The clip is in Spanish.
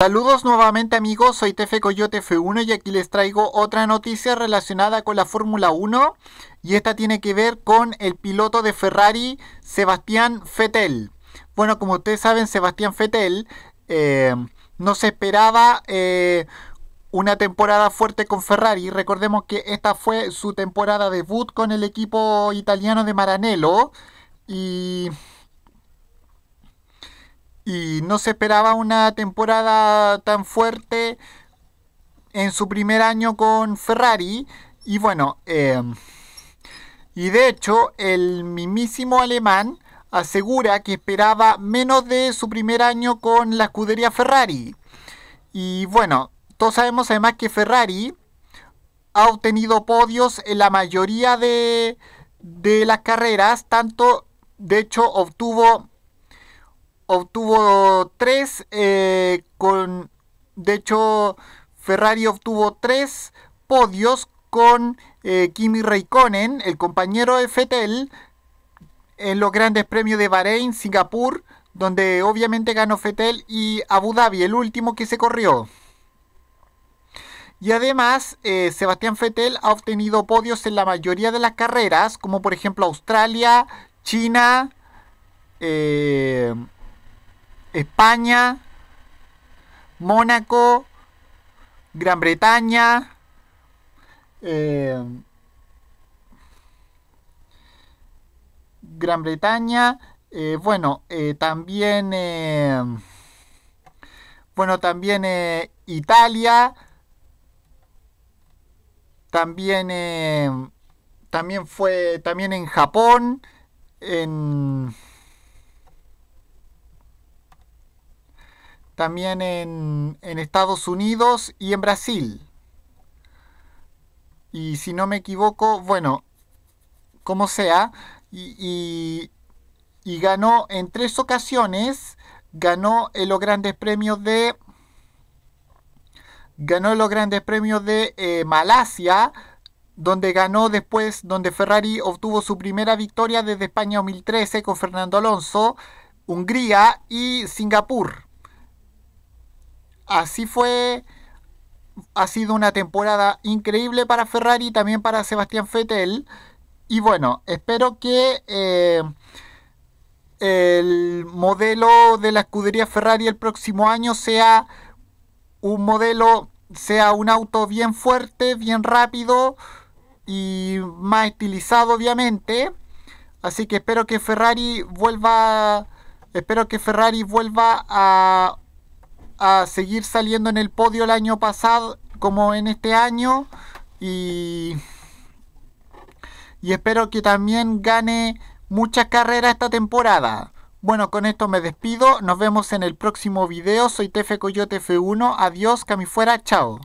Saludos nuevamente amigos, soy Tefe Coyote F1 y aquí les traigo otra noticia relacionada con la Fórmula 1 y esta tiene que ver con el piloto de Ferrari, Sebastián Fettel. Bueno, como ustedes saben, Sebastián Fettel eh, no se esperaba eh, una temporada fuerte con Ferrari. Recordemos que esta fue su temporada debut con el equipo italiano de Maranello y y no se esperaba una temporada tan fuerte en su primer año con Ferrari. Y bueno, em, y de hecho el mismísimo alemán asegura que esperaba menos de su primer año con la escudería Ferrari. Y bueno, todos sabemos además que Ferrari ha obtenido podios en la mayoría de, de las carreras, tanto de hecho obtuvo obtuvo tres eh, con de hecho Ferrari obtuvo tres podios con eh, Kimi Raikkonen el compañero de Fettel en los grandes premios de Bahrein Singapur donde obviamente ganó Fettel y Abu Dhabi el último que se corrió y además, eh, Sebastián Fettel ha obtenido podios en la mayoría de las carreras, como por ejemplo Australia, China, España, Mónaco, Gran Bretaña, eh, Gran Bretaña, eh, eh, bueno, también, bueno, también Italia, también, también fue, también en Japón, en también en, Estados Unidos y en Brasil. Y si no me equivoco, bueno, como sea, y, ganó en tres ocasiones, ganó en los grandes premios de... Ganó los grandes premios de eh, Malasia, donde ganó después, donde Ferrari obtuvo su primera victoria desde España 2013 con Fernando Alonso, Hungría y Singapur así fue, ha sido una temporada increíble para Ferrari, también para Sebastián Fettel. Y bueno, espero que eh, el modelo de la escudería Ferrari el próximo año sea un modelo, sea un auto bien fuerte, bien rápido y más estilizado obviamente. Así que espero que Ferrari vuelva, espero que Ferrari vuelva a a seguir saliendo en el podio el año pasado como en este año y, y espero que también gane muchas carreras esta temporada. Bueno, con esto me despido. Nos vemos en el próximo video. Soy Tefe Coyote F1. Adiós, fuera Chao.